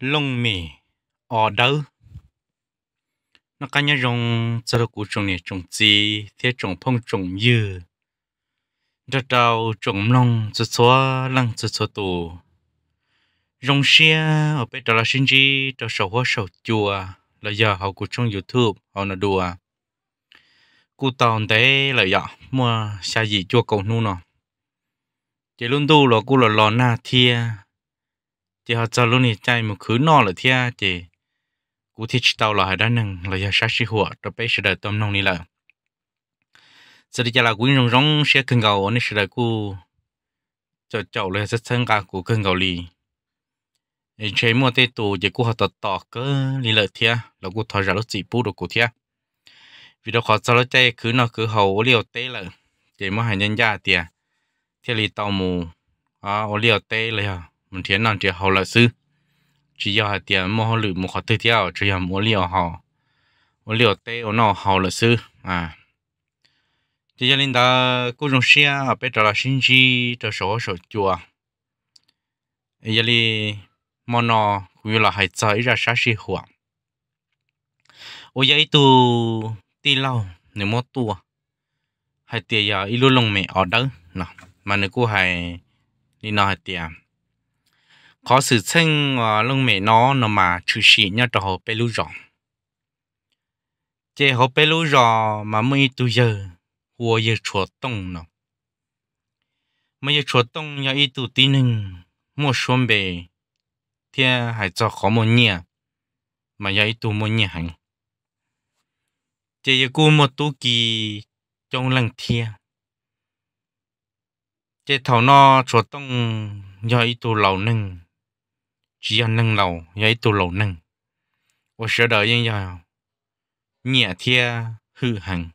lông mì ở đâu nó cá nhân rong cho nó cú trồng này trồng gì thế trồng phong trồng dư đó đào trồng long cho xóa lăng cho xóa tù rong xia ở bên đó là sinh chi đó sầu hoa sầu chùa là giờ họ cú trồng youtube họ nó đùa cú tàu thế là giờ mua xa gì chua cầu nu nọ chỉ luôn tu là cú là lò na thia chị họ cho luôn thì chạy một khứ nọ là thia chị cú thì chỉ tàu là hai đứa nâng là giờ sát sĩ hùa rồi bây giờ đợi tôm nông đi là sau đó là quỳnh rong rong sẽ cần gầu nên sẽ đợi cú cho cháu là sẽ thân cả cú cần đi. lì chế mua tê tù giờ cú họ tọt tọt cơ đi lợi thia là cú thọ ra lúc chỉ bù được cú thia vì đâu khó cho nó chạy cứ nó cứ hầu liều tê là chế mua hai nhân gia tiệt thì lì tàu mù à liều tê là mình thiên nàng chỉ hậu là sư chỉ giờ tiền mua lử mua khó tư theo chỉ giờ mua liều họ mua liều tê ở nó hậu là sư à chỉ giờ linh ta cô dùng xe ở bên trở là sinh chi trở số số chùa giờ li mua nó cũng là hai trái ra sát sĩ hoa ôi vậy tu ti lâu nếu mua tua hai tiền giờ ít luôn lòng mẹ ở đâu, nè mà nếu cô hai, đi nói hai tiền có sự sinh ờ, lông mẹ nó nó mà chú sĩ nhá cho hồ bê lưu rộng chế hồ bê lưu rọ mà mới tu giờ hùa giờ chùa tông nó mới giờ chùa tông nhà y tu tí nưng mua xuống bề thì hãy cho khó một nhà mà nhà y tu một nhà hành chế giờ cô một tu kỳ trong lăng thiên chế thảo nó chùa tông do ít tu lâu nâng chỉ ăn nâng lầu giấy tu lầu nâng ô sợ đợi yên giờ nhẹ thia hư hằng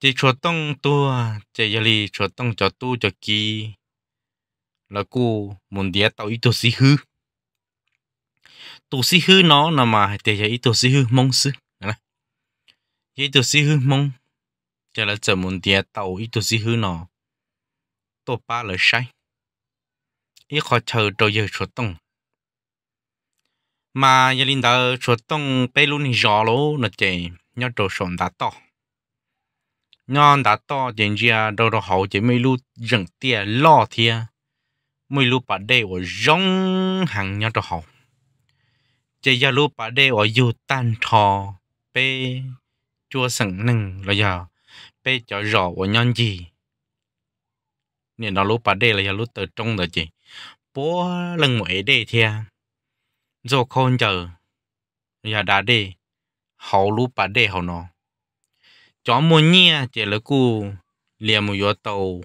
chỉ cho tông tua chỉ giờ li cho tông cho tu cho kỳ là cô muốn đĩa tao ít tu sĩ hư tu sĩ hư nó là mà để giờ ít tu sĩ hư mong sư nè ít tu sĩ hư mong chỉ là chờ muốn đĩa tao ít tu sĩ hư nó tổ ba là sai ý kho chờ đồ giờ chuột tông mà gia đình đó chuột tông bê luôn thì rõ lố nó chè nhớ đồ sồn đã to nhon đã to chuyện gì đồ đồ hậu chỉ mấy lu rừng tia lo thia mấy lu bắt đê ở rong hàng nhớ đồ hậu chỉ giờ lu bắt đê ở dù tan thò bê chua sừng nừng là giờ bê cho rõ ở nhon gì nên nó lu bà đê là giờ lu từ trong rồi chị bố lần ngoại đề thia rồi con chờ giờ đã đề hậu lũ bà đề hậu nó chó mua nhia chỉ là cu liền một gió tàu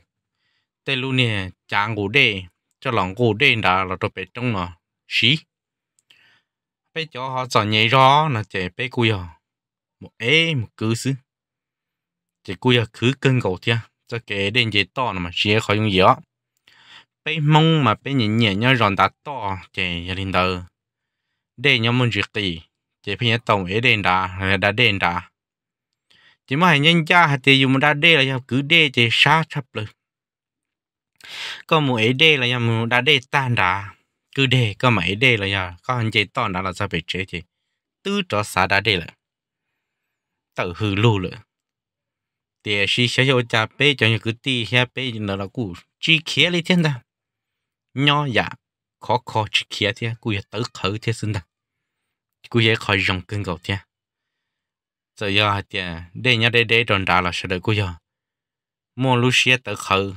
tê lũ nè chàng ngủ đề cho lòng ngủ đề đã là tôi bé trông nó xí bé chó họ sợ nhảy rõ nó trẻ bé cu giờ à. một ế một cứ xứ trẻ cu giờ cứ cân cầu thia cho kẻ đến dễ to mà xí khỏi dùng gì bé mong mà bé nhẹ nhẹ nhau ròn đã to chè gia đình tờ để nhau muốn việc gì chè phi nhau tổng ấy đền đã đã đền đã chỉ mà nhân cha hạt tiền dùng đã đê là nhau cứ đê chè sát thấp lực có một ấy đê là nhau đã đê tan đã cứ đê có mấy đê là nhau có hành chế to đã là sao bị chế chè tư cho xa đã đê là tự hư lù lửa thì sĩ sẽ cho cha bé cho những cái tí xe bé nó cũ chỉ khía lấy thiên ta nhỏ dạ khó khó chỉ kia thế cú giờ dạ tới khởi thế sinh đằng cú giờ dạ khỏi rồng cưng gầu thế giờ giờ thì đây nhá đây để đòn đá là sẽ đợi cú giờ dạ. mua lúc xe tới khởi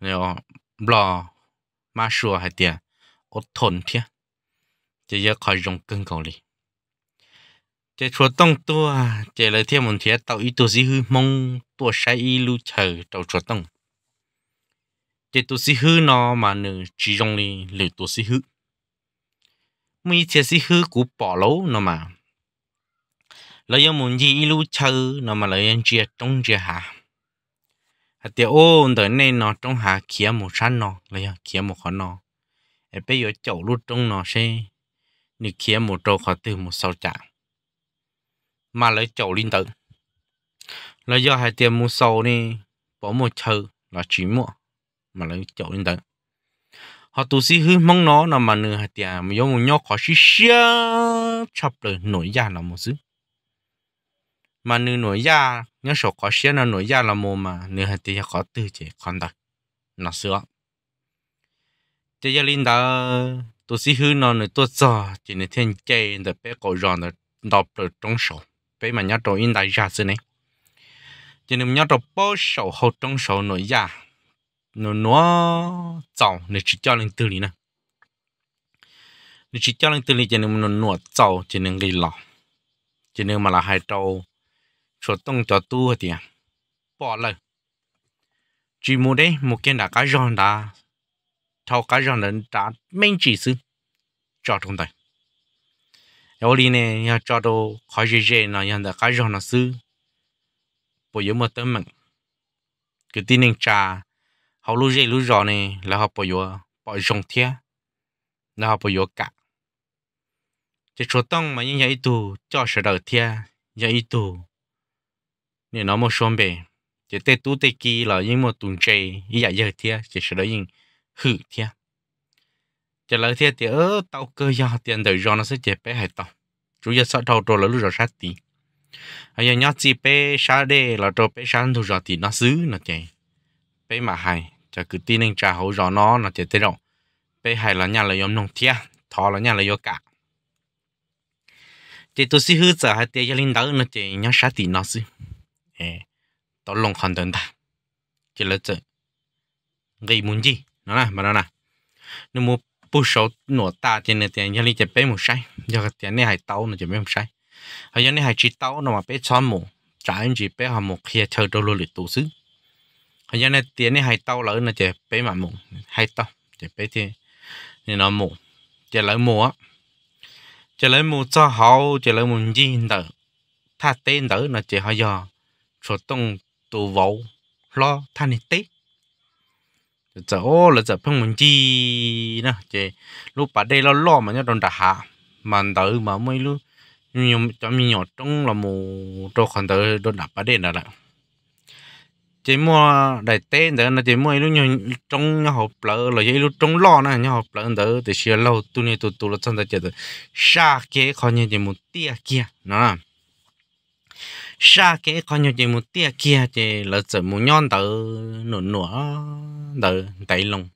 rồi lo mà sửa hay tiền ốt thôn thế chỉ giờ khỏi rồng cưng gầu đi chỉ chúa tông tua chỉ lời thêm một thế tạo ý tu gì hư mong tua sai ý lưu chờ đầu chúa tông chế tu sĩ hư nó mà nữ chỉ dùng đi lử tu sĩ hư mấy chế sĩ hư cũng bỏ lâu nó mà lấy em muốn gì ilu chơi nó mà lấy em chia trong chia hà hạt tiêu đời này nó trong hà kia một săn nó lấy em kia một khó nó em bây giờ chậu lút trong nó sẽ nị kia một trâu khó từ một sau chạm mà lấy chậu linh tử lấy do hạt tiêu mua sâu đi bỏ một chơi là chỉ mua mà lấy chỗ lên tới họ tụ sĩ hư mong nó là mà nửa hạt tiền, mà giống một nhóc khó xí xía, chọc rồi nổi da là một xứ mà nửa nổi da nhớ số khó xí là nổi da là một mà nửa hạt tià khó tư chế con đặc nó sửa Chế giờ linh đó tụ sĩ hư nó nửa tuột giờ chỉ nửa thiên chơi nửa bé cổ ròn nửa đọc rồi trong sổ bé mà nhớ trộn yên đại ra xứ này chỉ nửa nhớ trộn bó sổ hậu trong sổ nổi da nó nó chảo nó chỉ cho lên từ lý nè nó chỉ cho lên từ lý cho nên nó nó chảo cho nên cái lỏ cho nên mà là hai trâu cho tông cho tu thì à. bỏ lời chỉ mua đấy một cái đã cá giòn đã thâu cá giòn đã đã men chỉ sư cho trong tay ở đây này nhà cho đồ khỏi dễ dễ nó nhà đã cá giòn nó sư bây giờ một tấm, mình cái tin anh cha họ lưu dễ lưu rõ này là họ bỏ vô bỏ rồng thia là họ bỏ vô cả chỉ số tông mà những nhà ít tù cho sửa đầu thia nhà ít tù nên nó một số bề chỉ tê tú tê kỳ là những một tuần chơi ý dạ giờ thia chỉ sửa đấy những hư thia chỉ là thia thì ở tàu cơ do tiền đời do nó sẽ chế bé hải tàu chủ yếu sợ đầu trâu là lúc rồi sát tí bây giờ nhớ chỉ bé sát đây là cho bé sát thu rồi thì nó xứ nó chạy bé mà hay cho cứ tin anh trà hậu rõ nó nó thiệt thế rồi, bé hay là nhà là yếm nông thia thọ là nhà là yếm cả thì tôi xin hứa giờ hai tia gia linh đó nó chỉ nhà sát tỷ nó xí ê tôi lòng hoàn toàn ta chỉ là chứ gây muốn gì nó là mà nó là nếu mua bù số nổ ta thì nó tiền nhà linh chỉ bé một sai giờ cái tiền này hay tàu nó chỉ bé một sai hay nhà này hay chỉ tàu nó mà bé chọn mù trả anh chỉ bé họ một khi chơi đâu luôn lịch tụ hay giờ này tiền này hay tao lỡ nó chỉ bé mà mù hay tao chỉ bé thì nên nó mù chỉ lỡ mù á chỉ lỡ mù cho họ chỉ lỡ mù gì nữa tha tên đỡ nó chỉ họ giờ số tông tù vỗ lo tha này tết giờ ô là giờ phong mình chi nè chị lúc bà đây lo lo mà nhớ đòn đà hạ mà đỡ mà mới lúc nhiều trong nhiều trong là mù cho còn đỡ đòn đập bà đây là lại chỉ mua đại tên đó nó chỉ mua lúc nhau trong nhau hộp lợ là vậy lúc trong lo nè nhau hộp lợ đó thì xia lâu tu này tu tu là chân đại chết sa kế khó nhau chỉ một tia kia nó sa kế khó nhau chỉ một tia kia thì là chỉ một nhon tờ nổ nổ tờ đại lông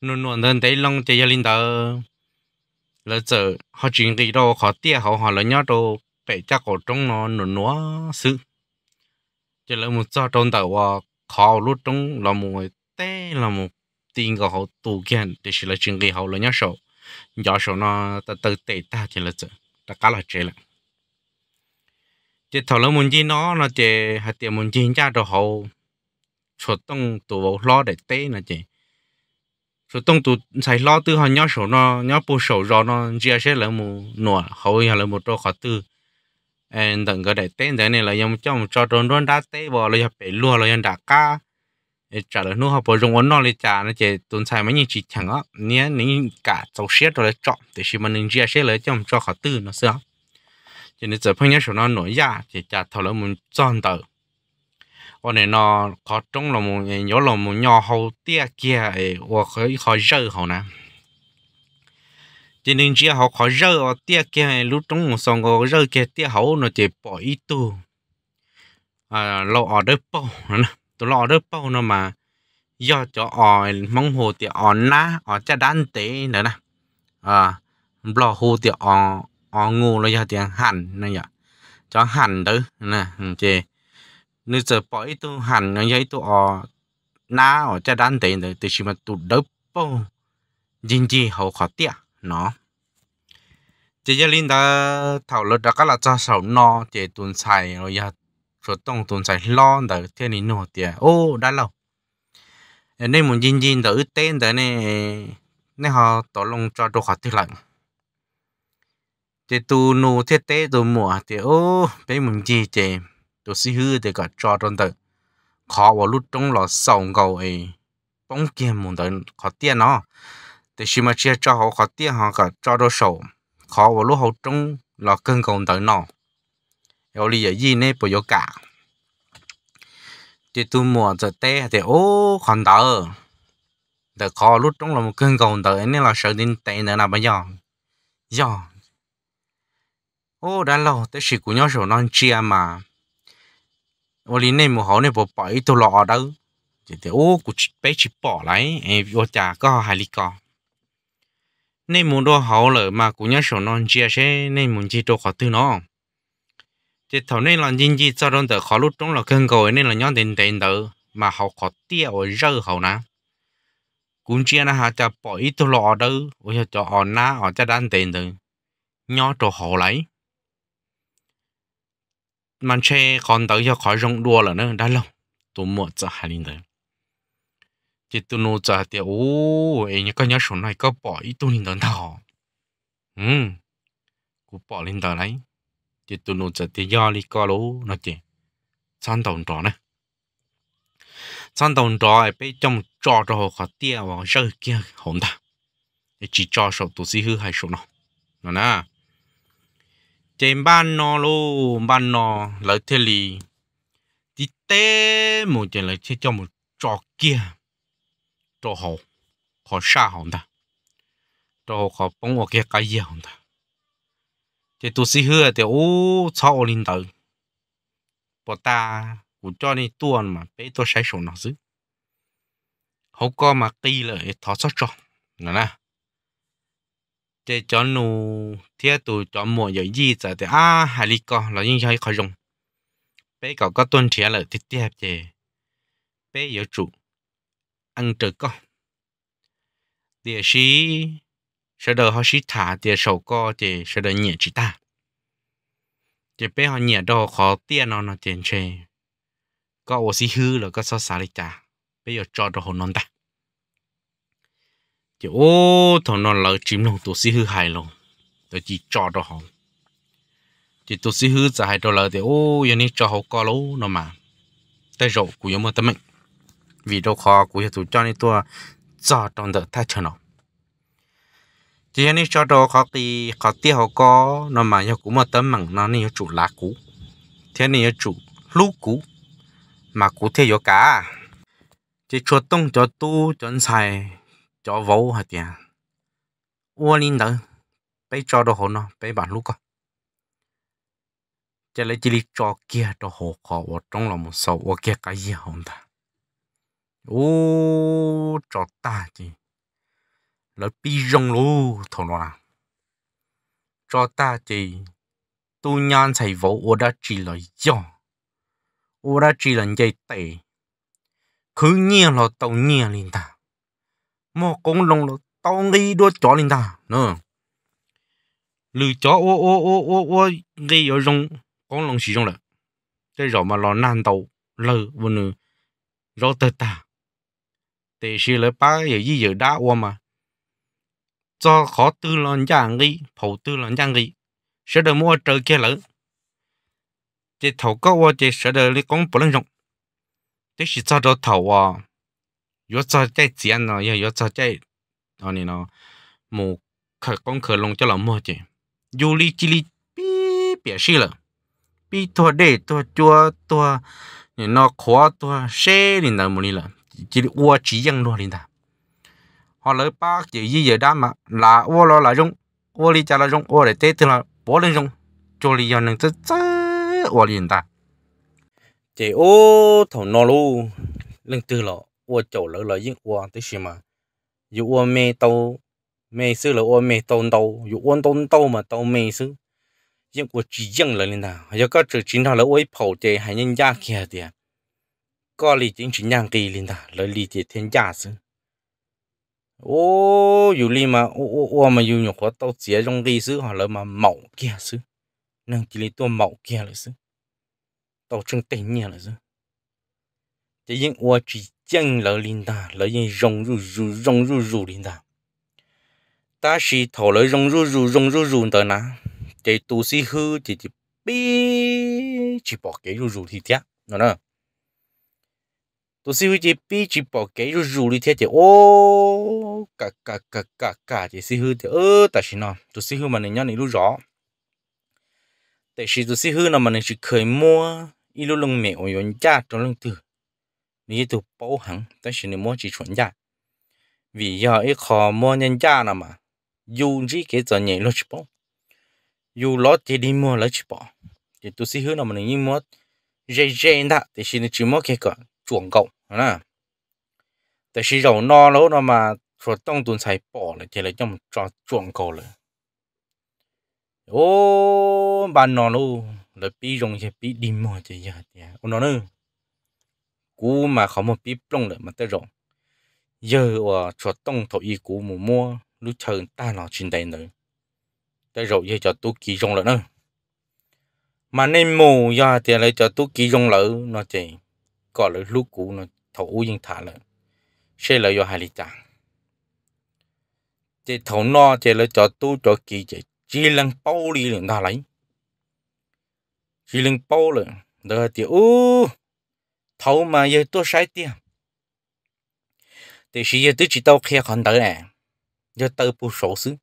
nổ nổ tờ đại lông chỉ gia linh tờ là chỉ họ chuyện gì đâu họ tia họ họ là nhau đâu phải chắc cổ trong nó nổ nổ sự chỉ là một cho trong đầu và khảo lúc trong là một té là một tiền cái họ tu kiến để chỉ là chuyện cái họ là nhớ sổ nhớ sổ nó ta tự tệ ta chỉ là chứ ta cá là chế là chỉ thầu là muốn gì nó là chỉ hạt tiền muốn gì cha đồ họ số tông tu vào lo để té là chỉ số tông tu xài lo tư họ nhớ sổ nó nhớ bù sổ rồi nó chỉ sẽ là một nọ họ là một đồ khó tư em đừng có để tên thế này là em cho một cho trốn trốn đá tê bò là em phải lùa là em đã ca trả lời nó học bồi dùng ấn nó lên trả nó chỉ tồn tại mấy những chỉ chẳng á nhé nín cả dầu xiết rồi chọn để khi mà nín chia sẽ lấy trong cho khó tư nó xưa cho nên giờ phong nhớ số nó nổi ra chỉ trả thầu là muốn chọn tờ còn này nó khó trông là muốn nhớ là một nhỏ hậu tia kia ấy hoặc khó rơi hậu nè cho nên chỉ học khó rơi ở tia kia lúc trong một sòng họ rơ kia tia hậu nó chỉ bỏ ít tu à lo ở đất bao nữa tôi lo đất bao nó mà do cho ở mong hồ thì ở na ở cha đan tế nữa nè à lo hồ thì ở ở ngu là giờ tiền hẳn này nhở cho hẳn đấy nè chị nếu giờ bỏ ít tu hẳn nó giấy tu ở na ở cha đan tế nữa thì chỉ mà tu đỡ bao dính gì hậu khó tiếc nó chỉ giờ linh đã thảo luận đã các là cho sầu no chỉ tuần xài rồi giờ rồi tông tuần xài lo đã thế này nổ tiền ô đã lâu nên muốn nhìn nhìn đỡ tên đỡ này nên họ tổ long cho đồ họ thiết lạnh chỉ tu nô thiết tế tu mùa thì ô bé muốn gì chỉ tu xí hư thì cả cho trong đỡ khó vào lúc trong lò sầu ngầu ấy bóng kia muốn đỡ khó tiền nó thì khi mà chia cho họ khó tiếc họ cả cho đồ sầu khó và lúc họ trung là cân công tới nó rồi lý gì nè bởi yếu cả thì tôi mua giờ té thì ô còn đỡ để khó lúc trung là một cân công tới nên là sợ đến tệ nữa là bây giờ giờ ô đã lâu tới sự của nhau rồi non chia mà ô lý này một họ này bỏ bỏ ít tôi lọ đâu thì thì ô của bé chỉ bỏ lại em vô trà có hai ly co nên muốn đồ hậu lợi mà cũng nhớ sổ non chia sẽ nên muốn chỉ đồ khó tư nó thì thầu nên là nhìn gì cho đơn tự khó lúc trong là cơn cầu nên là nhóm tiền tiền tự mà họ khó tiêu ở rơi hậu nè cũng chia là họ cho bỏ ít thôi lọ đâu ôi cho họ na họ cho đan tiền tự nhớ cho họ lấy mà xe còn tới cho khỏi rong đua là nữa đã lâu tôi muộn cho hai linh đấy chỉ tu nô cha tiền ô ấy như cái nhá số này có bỏ ít tu linh đơn thọ ừ cú bỏ linh đơn này, chỉ tu nô cha tiền do li co lố nó chứ, san đồng trò này san đồng trò ấy bây trong trò trò khó tiền vào rơi kia hồn ta chỉ cho số tu sĩ hư hay số nó nó nè trên ban nó lô ban nó lợi thế lì đi té một chuyện lợi thế cho một trò kia trò họ họ xa họ ta trò họ họ bóng họ kia cái gì họ ta thì tôi xí hứa thì ô sao linh tử bỏ ta cũng cho nên tuôn mà bé tôi sai sổ nó chứ họ có mà kỳ lợi thọ sót cho nè nè thế cho nó thế tôi cho mua giờ gì giờ thì à hai lý co là những cái khó dùng bé cậu có tuân thế lợi thì tiếp chứ bé yếu trụ ăn trừ co, địa sĩ sẽ đợi họ sĩ thả địa sầu co thì sẽ đợi nhẹ chị ta chỉ bé họ nhẹ đồ khó tiền nó nó tiền chê có ô sĩ hư là có so xả lịch ta bây giờ cho đồ hồn non ta chỉ ô thằng nó lỡ chìm lòng tổ sĩ hư hài lòng tôi chỉ cho đồ hồn chỉ tổ sĩ hư giải đồ lỡ thì ô giờ này cho họ co lâu nó mà tay rộ của giống mà tâm mệnh vì đồ khó của chủ cho nên tôi cho trong đợt thay cho nó chỉ nên cho đồ khó thì khó tiêu có nó mà yêu cũng một tấm mảng nó nên chủ lá cũ thế nên chủ lú cũ mà cũ thế có cả chỉ cho tông cho tu cho xài cho vỗ hả tiền ua linh đó bây cho đồ hồ nó bây bản lú có? chỉ lấy chỉ cho kia đồ hồ khó trong lòng một số kia cái gì không ta ô cho ta kì lỡ bi rong lô thổ nọ Cho ta kì tu nhan chạy vô, ô đã chỉ là do ô đã chỉ là dây tệ cứ nhiên lỡ tàu nhiên lên ta mà cũng lòng lỡ tao nghi đua chó lên ta nè, lỡ chó ô ô ô ô ô nghi ở rong con lòng chỉ rong là cái rõ mà lỡ nan tàu lỡ vô nữa rõ tơ ta thì sự lợi ba giờ gì giờ đã qua mà cho khó tư lần giang đi phổ tư lần giang đi sẽ được mua trời kia lỡ chỉ thầu có qua chỉ sẽ được lấy con bổ lăng rộng thế chỉ cho đồ thầu à yếu cho chạy tiền nó yếu yếu cho chạy đó này nó một khởi công khởi lông cho là mua chứ dù li chỉ li bi bia xí lỡ bi thua để thua chua thua nó khó thua xe thì nào mua đi lỡ chỉ ua chỉ dân luôn linh ta họ lấy ba chữ gì giờ đã mà là ua lo là dùng, ua đi cha là dùng, ua để tết tức là bỏ lên dùng, cho li giờ nâng tớ tớ ua liền ta chỉ ô thầu nó lu lưng tư lọ ua chỗ lỡ là yên ua tới xí mà dù ua mê tàu mê sư là ua mê tàu tàu dù ua tàu tàu mà tàu mê sư yên ua chỉ dân lỡ linh ta giờ có chữ chính thằng lỡ ua phẩu chế hay nhân gia kia tiền có lý chính chính nhang kỳ linh ta lời lý chỉ thiên giả sư ô dù lý mà ô ô mà dù nhục có tao chỉ trong lý sư họ lời mà mẫu kia sư năng chỉ lý tôi mẫu kia là sư tao chân tình nhẹ là sư chỉ những ô chỉ chân lời linh ta lời những rong rù rù rong linh ta ta chỉ thổ lời rong rù rù rong rù rù tới nà chỉ tu sĩ hư chỉ chỉ cái rù rù thì tiếc nó tôi siêu chỉ bị chỉ bỏ cái rồi rủ đi theo thì ô cả cả cả cả cả thì siêu hư thì ơ tại sao nó tôi mà này nhá này lúc rõ tại sao tôi siêu mà này chỉ khởi mua ít lúc lông mẹ ôi ôn cha trong lưng từ nếu tôi bảo hẳn tại sao này mua chỉ chuẩn cha vì giờ ít khó mua nhân nào mà dù gì cái giờ nhảy lo chỉ bỏ dù lo thì đi mua chỉ bỏ thì tôi siêu hư nó mà này như mua dễ dễ đã thì chỉ mua cái cái chuồng cậu à tại khi dầu no lỗ nó mà rồi tông tuần xài bỏ lại thì lại trong cho chuồng cổ lại ô bàn nó luôn là bị rong thì bị đi mò thì giờ thì ô nó nữa cú mà không một bị plong lại mà tới rong giờ ở chỗ đông thổ y cú mù mua lúc chờ ta nó trên đây nữa tới rồi giờ cho tôi kỳ rong lại nữa mà nên mù ra thì lại cho tôi kỳ rong lại nó chỉ có lại lúc cũ nó thầu u yên thả lợn xe lợi do hai lý chàng chế thầu no chế lợi cho tu cho kỳ chế chỉ lăng bao lý lượng ta lấy chỉ lăng bao lượng đó thì u thầu mà giờ tôi sai tiền thì sự giờ tôi chỉ tao khe con tới nè giờ tao bu sổ xứ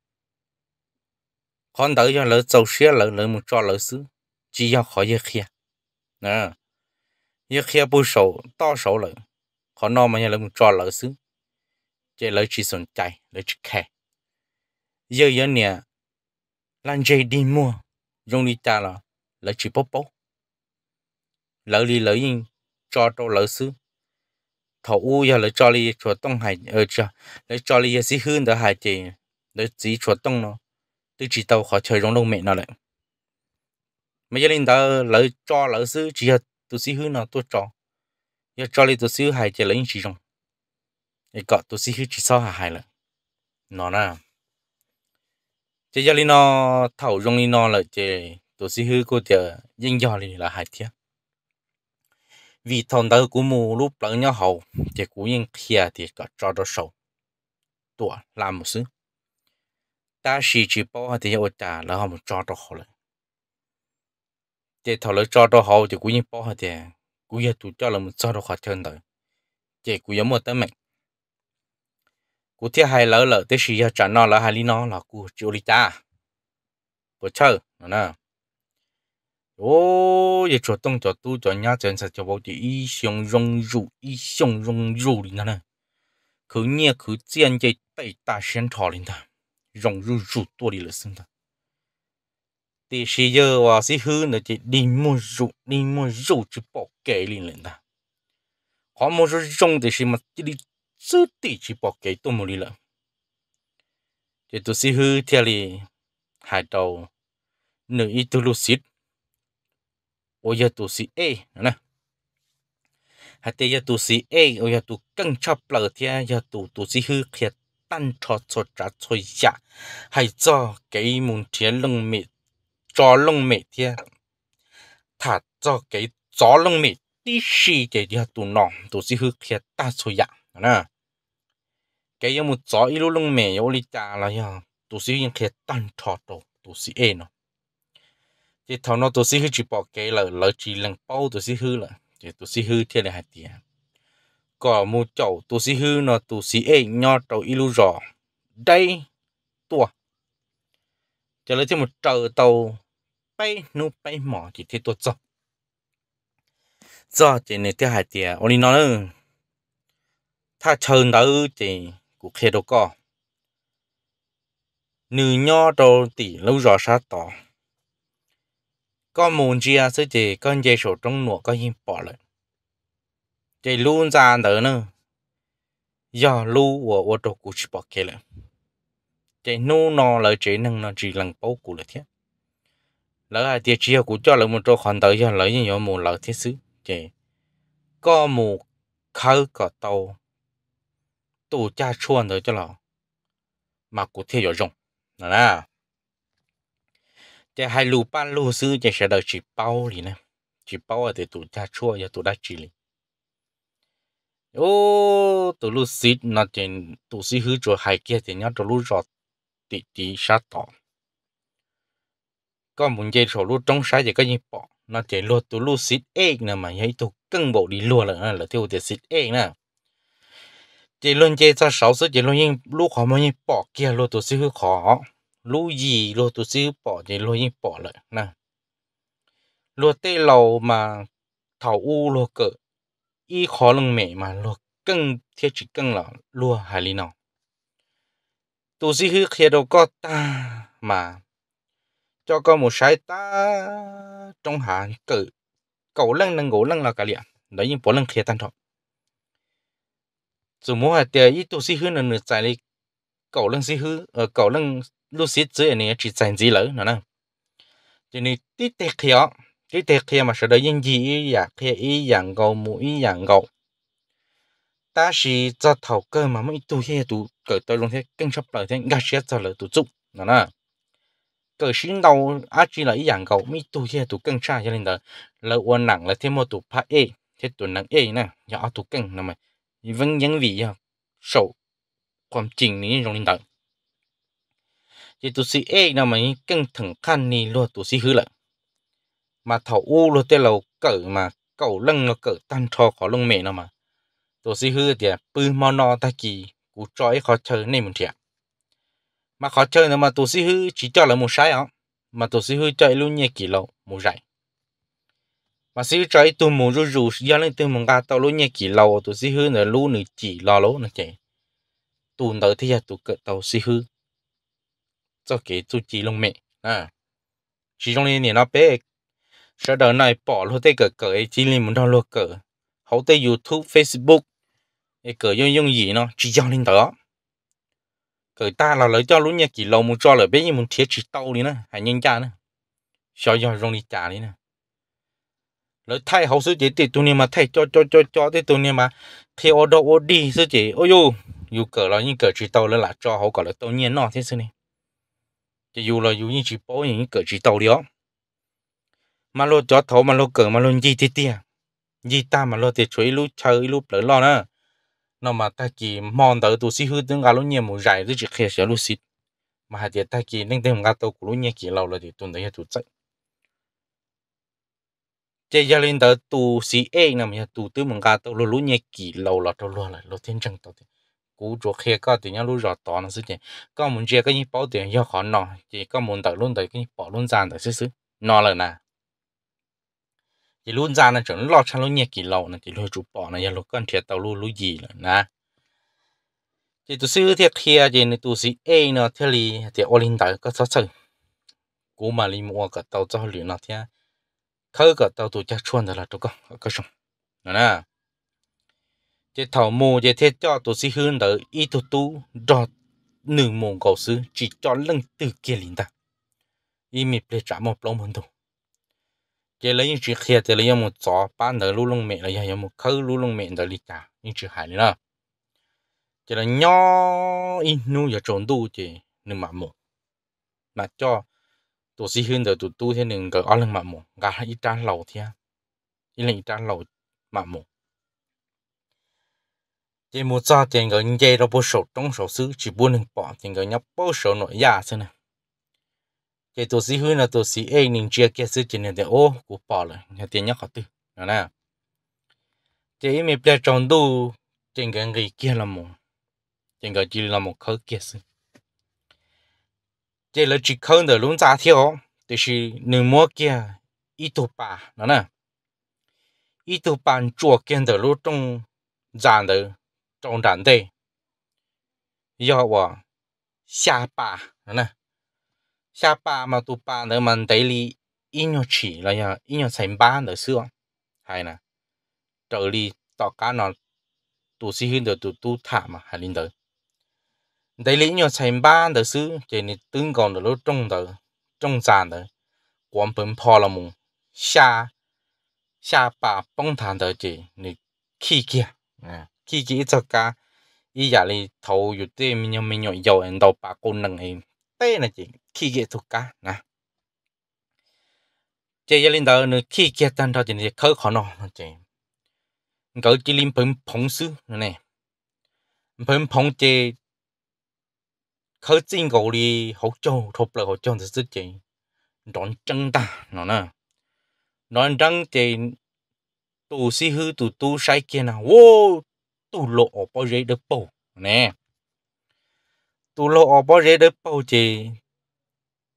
con tới giờ lỡ trâu xe lỡ lỡ một cho lỡ xứ chỉ giờ khỏi giờ khe nè giờ khe khó no mà nhà là cho lỡ xứ chơi lỡ chỉ sồn chạy lỡ chỉ khè giờ giờ nè lan dây đi mua dùng đi ta là lỡ chỉ bốc bốc lỡ đi lỡ yên cho trâu lỡ xứ thầu u giờ lỡ cho đi chùa tông hải ở ờ, cho lỡ cho đi xí hư đỡ hải tiền, lỡ chỉ chùa tông nó tôi chỉ tàu khỏi chơi rong đông mẹ nó lại mấy giờ đình ta lỡ cho lỡ xứ chỉ là tôi xí hương nó tôi cho giờ cho lấy tôi xíu hai chơi lấy chỉ trong giờ chỉ sau hà hai là nó nè chơi giờ lấy nó thầu trong lấy nó là chơi tôi xíu cô chơi dân do lấy là hai vì thằng đó cũng mua lúc lẫn nhau hậu thì cũng yên kia thì có cho đó sầu tuổi làm một xứ ta chỉ chỉ bỏ thì ở trả là họ một cho đó hậu lại thì thằng lỡ cho đó hậu thì cũng yên bỏ thì cú giờ tụ cho là một sao đồ khó chân đời chỉ cú giống một tấm mình cú thiết hai lỡ lỡ tới sự giờ trả nó là hai lý nó là cú chịu lý cha bộ chơi nè ô giờ chỗ tông chỗ tu chỗ nhà chân sẽ cho bố chỉ ý xong rong rụ ý xong rong rụ đi nè cứ nhẹ cứ chiến chạy tay ta sen thò lên ta rong rụ rụ tua đi là xưng ta thì xí giờ và xí hư nữa chỉ đi mua rượu đi mua chỉ bỏ kệ liền lên ta khó mua rượu rong thì xí mà chỉ đi chứ tỷ chỉ bỏ kệ tôi mua đi lợ chỉ tôi xí hư theo hai đầu nửa ít tôi lúc xít ôi giờ tôi xí nè hay thế giờ tôi xí ê ôi giờ tôi căng chập thì giờ tôi tôi xí hư thiệt tan dạ. cho cho trả cho giả hay cho cái muốn thiệt lòng cho lông mẹ thế thả cho cái gió lông mẹ tí xì cái gì tụ nọ tụ xí hư kia ta số dạ nè cái yêu một gió yêu lông mẹ yêu lý cha là yêu tụ xí yên kia tan trọ đồ tụ xí ê nó cái thằng nó tụ xí hư chỉ bỏ cái là lỡ chỉ lần bao tụ xí hư là thì tụ xí hư thế này hạt tiền có một chậu tụ xí hư nó tụ xí ê nho trâu yêu rõ đây tua cho lấy thêm một trời tàu bay nu bay mỏ chỉ thế tôi cho cho chỉ này thứ hai tiền ông đi nói ta chơi đó chỉ cũng khé đâu có nữ nhỏ đồ tỷ lâu rõ sát tỏ có muốn chia sẻ chỉ con dây sổ trong nụa con hiện bỏ lại chỉ luôn ra nữa nữa giờ lưu của ô tô cũng chỉ bỏ kia lại chỉ nô nó là chỉ năng nó chỉ lần bao cũ là thiết lỡ ai tiệt chiêu của cho lỡ một chỗ còn tới cho lỡ như nhỏ mù lỡ thiết xứ chị có mù khơi có tàu tù cha chuan tới cho lỡ mà cụ thiêu rộng nè nè chị hai lù ban lù sư chị sẽ đợi chỉ bao lì nè chỉ bao thì tù cha chua giờ tù đã chị lì ô tù lù xít nó chị tù xí hứa cho hai kia thì nhá tù lù rọt tì tì sát tỏ ก็มุนเจโรลู่ต้องใย้จก็ยิ่งปอกน่เจะลู่ตัวลู่ซิดเอกนะมันใหงตัวกึ่งบอกดีลู่แล้วนะแล้วที่ว่าจะซิดเอกนะเจลุนเจจะสาวสุดเจลุนยิ่งลูกขอมันยิ่งปอเกี่ยลู่ตัวซื้อขอลู่ยีลู่ตัวซื้อปอกเจลุนยิ่งปอเลยนะลูดเต้เรามาเถาอู้ลู่เกิดอีขอลงเมม่มาลูดกึ่งเทียจีกึ่งแล้วลูดหาลีนอตัวซื้อเคยอเราก็ตามา cho có một sai ta trong hàng cự cậu lăng năng ngủ lăng là cả liền đấy nhưng bố lăng kia tan thọ dù mua hạt tiền ít tu sĩ hư nên người giải lý cậu lăng sĩ hư ở ờ, cậu lăng lúc sĩ dưới này chỉ giải gì lỡ nữa nè cho nên tí tẹt kia tí tẹt kia mà sợ đấy những gì ya kia ý gạo dạ gầu mũi dạng gầu ta chỉ cho thầu cơ mà mấy tu kia tu cởi tới luôn thế kinh sắp lời thế gạch chết cho lời tu chúc nữa nè cỡ sinh đầu á chỉ là ý dạng cậu mi tu kia tu căng xa cho nên đó là uốn nặng là thêm một tu pa e thế tu nặng e nè nhỏ tu căng nè mày vẫn nhân vị à sầu ความจริงนี้ลงนินตังจิตุสีเอกนะมันกังถึงขั้นนี้ลวดตุสีฮือละมาเถาอู้ลวดเตเราเกิดมาเก่าลังเราเกิดตันทอขอลงเมนะมาตุสีฮือเดียปืนมอนอตะกีกูจอยขอเชิญในมันเถีย mà khó chơi nữa mà tổ sĩ hư chỉ cho là một sai á mà tổ sĩ hư chơi luôn nhẹ kỷ lộ một giải mà sĩ hư chơi tụi mù rú rú do lên tụi mù gà tao luôn nhẹ kỷ lộ tổ sĩ hư nữa luôn nữa chỉ lo lố nữa chạy tụi nợ thì là tụi cỡ tàu sĩ hư cho cái tụi chỉ lông mẹ à chỉ trong này nó bé sau đó này bỏ luôn tay cỡ cỡ ấy chỉ lên muốn đâu luôn cỡ hậu tay youtube facebook cái cỡ dùng dùng gì nó chỉ cho lên đó cái ta là lấy cho lúc nha kỳ lâu muốn cho là bé như muốn thiết chỉ tàu đi nữa hay nhân cha nữa cho cho rong đi trả đi nữa lấy thay hậu sư chỉ thì tụi mà thay cho cho cho cho thì tụi mà thì ô đồ ô đi sư chỉ ôi dù dù cỡ là những cỡ chỉ tàu là là cho hậu cỡ là tàu nhiên nọ thế sư này chỉ dù là dù như chỉ bố những cỡ chỉ tàu đi đó mà lo cho thấu mà lo cỡ mà lo gì thì tiền gì ta mà lô thì chuối lúc chơi lúc lỡ lo nữa nó mà ta mong 那么他给忙到都是后头阿拉年么热的就开始路西，嘛还得他给领导阿到古路年给老了的蹲到也都在。这家领导都是哎，那么都都么阿到路路年给老了都老了，老天正到的。cú chỗ khe cả thì nhau lúc rõ to nó sẽ chỉ có muốn chơi cái gì bảo tiền do khó nọ chỉ có muốn đợi luôn đợi cái bảo luôn dàn đợi xứ xứ nọ là nè chỉ luôn ra là chẳng lo chăn lúc nhẹ kỳ lâu này chỉ lo chụp bỏ này lúc cần thiệt tàu lu lu rồi nè chỉ tụi sư thiệt kia chỉ này tụi sư A nó thiệt li thiệt ô linh đại có sáu sáu cú mà li mua cả tàu cho luyện nó thiệt khơi cả tàu tụi cha chuan rồi là tụi con có nè chỉ thầu mù chỉ thiệt cho tụi sư hơn đỡ ít tụi tu đọt nửa mồm cầu sư chỉ cho lưng từ kia linh ta ý mình plei trả một lông hơn chế lấy những chuyện kia thì lấy một gió ban đầu lũ lông mẹ là giờ một khâu lũ lông mẹ là lì cả những chuyện hại nữa chế là nhỏ in nu giờ trốn tu chế nên mà một mà cho tụi sĩ hơn đời tụi tu thế nên cái ăn lưng mà một gà ít trang lầu thế ít lưng trang lầu mà một chế một giờ tiền cái chế đâu bao sổ trong sổ xứ chỉ buôn bỏ tiền cái nhóc bố sổ nội gia thế này cái tổ sĩ hư là tổ sĩ A nhìn chia cái sự chỉ nên để ô của bỏ rồi nhà tiền nhắc họ tư đó nè chỉ mình bây tròn đủ trên cái người kia là một trên cái chỉ là một khẩu kia sự chỉ là chỉ khâu được luôn giá theo thì là người mua kia ít tổ ba đó nè ít tổ ba chua kia được luôn trong giàn được trong giàn đây do vào xa ba đó nè 下班嘛，都班的们得里一年去了呀，一年成班的是，还呢，这里到干了，都是很多都都谈嘛，还领导，得里一年成班的是，这里等讲的都中的中站的，光奔跑了么，下下班蹦谈的这你去去，嗯，去去一只家，一夜里头有点没有没有有人到把工人哎，对了这。khi ghé thuộc cả, nè chế gia linh đó nữa khi ghé tan đó thì nó khơi khó nó chế cỡ chỉ linh phồng phồng sư nè phồng phồng chế khơi chính cầu đi học châu học là hậu châu thì sức chế đón chân ta nọ. nè đón chân chế tu si hư tu tu sai kia nào wow tu lộ bao giờ được bầu nè tu lộ bao giờ được bầu chế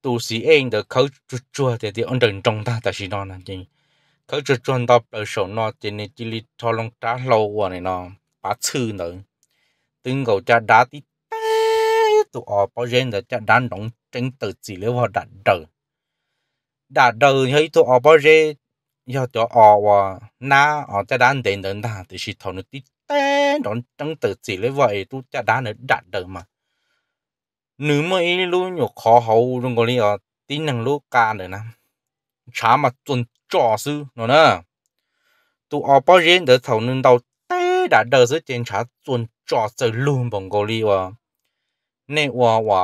tu sĩ em được khẩu chuột chuột thì thì ông đừng trông ta ta chỉ nó là gì khẩu chuột chuột đó bờ sổ nó thì nên chỉ li cho long trá lâu quá này nó bá sư nữa từng gầu cha đá đi, té ở bao gen đó cha đá đóng tránh tự chỉ lấy vào đặt đời đặt đời thì tụ ở bao gen giờ cho ở và na ở cha đá đến đến ta thì chỉ thầu nó đi, té đóng tránh tự chỉ lấy vào tụ cha đá nó đặt đời mà หนึ่งเมื่อไอรู้อยู่ขอเขาตรงกรณีอตีนังลูกกาเลยนะช้ามาจนจ่อซื้อเนาะตัวอ๋อป้อเย็นเดือดเท่านึงเดาเต้ด้เดือซื้อเจนช้าจนจ่อเจอลุงบงกรณีว่าเนว่าว่า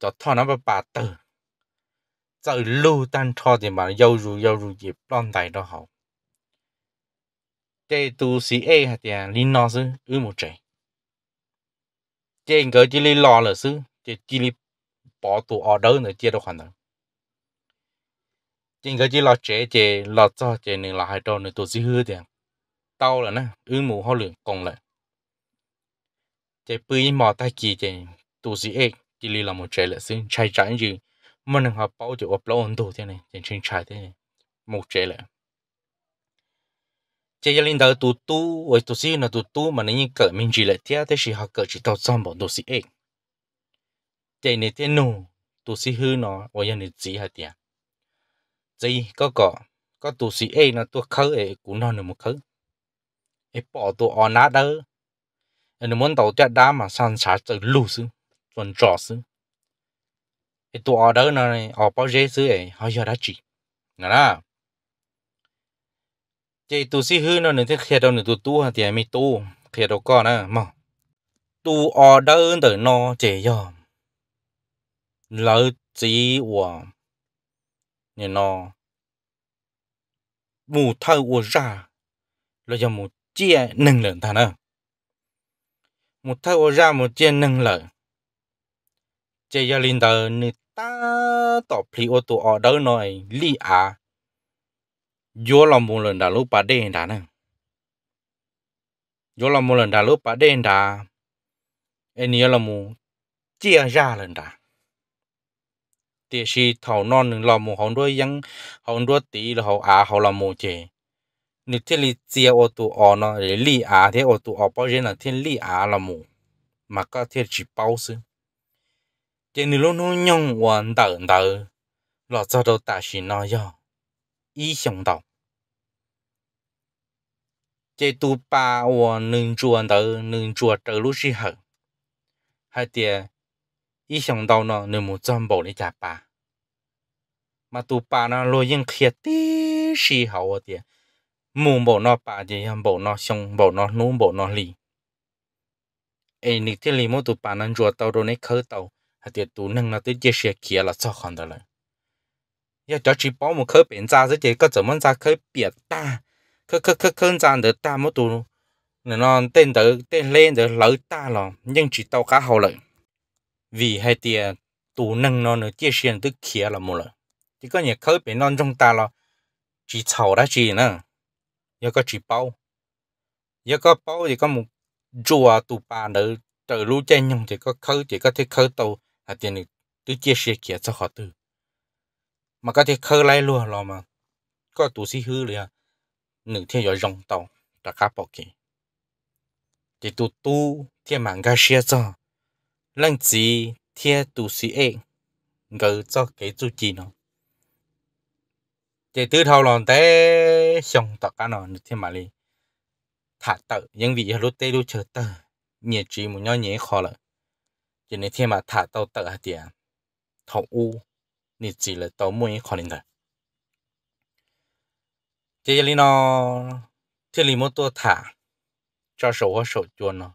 จะทอดนับไปปลาเตอร์จะลุ้นแต่ทอดีมันยาวอรูยาวรูยิบร้อนใจก็好这ง是爱下点，林老师有冇在？这个就是老老师，chỉ chỉ li bỏ tụ order nữa chia đâu khoản đó chính cái chỉ là chế chế là cho chế nên là hai trâu nữa tụ gì hư tiền tao là nè ưng mù hoa lượng cùng lại chế bươi mò tay kỳ chế tụ gì ấy chỉ li là một chế là xin chạy chạy gì mà nên họ bảo chế upload ấn độ thế này chế trên chạy thế này một chế là chế gia đầu tụ tu với gì là tụ tu mà nên những mình chỉ là thế thế thì họ cỡ chỉ tao xong bọn tụ gì ấy chạy nè thế nụ tu sĩ hư nó bây giờ nè gì hả tiệt gì có cọ có tu sĩ ấy nó tu khứ ấy cũng nó nữa một khứ ấy bỏ tu on nát đó ấy nó muốn tàu chạy đá mà san sát từ lù xứ chuẩn trọ xứ ấy tu ở đó nó này ở bao giờ xứ ấy họ giờ đã chỉ nè đó chạy tu sĩ hư nó nữa thế khi đâu nữa tu tu hả tiệt mi tu khi đâu có nè mà tu ở đó từ nó chạy giờ 老子我，你喏，木头我 ra là do một chia nâng lợn thằng ơ mù thâu ô ra mù chia nâng lợn chia gia linh tờ nè ta tỏ phi ô tụ ở đâu nói li à vô lòng mù lần đã lúc bà đen đã nè vô lòng mù lần đã lúc bà đen đã em nhớ là mù chia ra lần đã thì chỉ thầu non là một hòn đuôi yang hòn đuôi tí là hòn à hòn là một chế nếu thiên lý chia ô tu ô nó để lý à thì ô tu ô bao giờ là thiên lý à là một mà có thể chỉ bao sự chỉ nếu nó nhung hoàn đờ đờ là cho đầu ta chỉ nó hay ý 想到这都把我能做的能做的都是好，还得。一想到呢，你母真宝你家爸，mà tụ bà nó lo yên khía tí xì hậu ở tiền, mù bộ nó bà gì hâm bộ nó xong bộ nó nú bộ nó lì, ấy nị thế lì mô tụ bà nó rùa tàu rồi nấy khơi tàu, hạt tiền tụ nâng nó tới chia sẻ là sao không được rồi, cho chỉ bảo một khơi biển ra rồi thì có 怎么 ra khơi biển ta, khơi khơi khơi khơi ra được ta mô tụ nó tên tới lên rồi lỡ ta rồi, nhưng chỉ tàu cá hậu lợi vì hai tia tù nâng nó nữa chia sẻ tức khía là một lần chỉ có nhà khơi bị non trong ta là chỉ thầu ra chỉ nữa giờ có chỉ bao giờ có bao thì có một chùa tù bà nữa trời lũ chen nhung thì có khơi thì có thể khơi tàu là tiền được tứ chia sẻ kia cho họ từ mà có thể khơi lại luôn rồi mà có tù si hư liền nửa thiên rồi rong tàu đã khá bỏ kì thì tù tu thiên mạng ga xe cho lần chỉ thiê tụ sĩ ế ngờ cho cái chú chi nó thì từ đầu lòng té xong tất cả nó thì mà đi thả tự nhưng vì lúc tê lúc chờ tự nhẹ chỉ một nhau nhẹ khó lắm cho nên thì mà thả tàu tự hạt tiền thầu u nhẹ chỉ là tàu mua khó lên thôi thì giờ nó thì lý một tôi thả cho sổ hoa sổ chuồn nó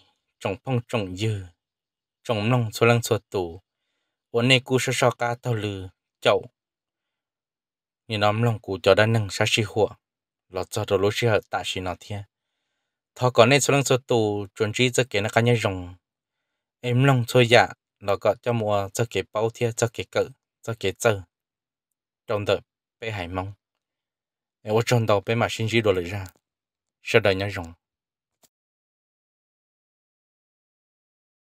trong phong trong dư trong nông số lăng số tù ổn nê cú sơ sơ ca tàu lư chậu như nóm lòng cú cho đa năng sa si hùa lọt cho đồ lối si hợp tạ si nó thiên thọ có nê số lăng số tù chuẩn trí cho kế nó cá nhân rồng em lòng thôi dạ nó có cho mùa cho kế bao thiên cho kế cự cho kế chờ trong đợt bé hải mong em ở trong đầu bé mà sinh chỉ đồ lời ra sau đời nhớ rồng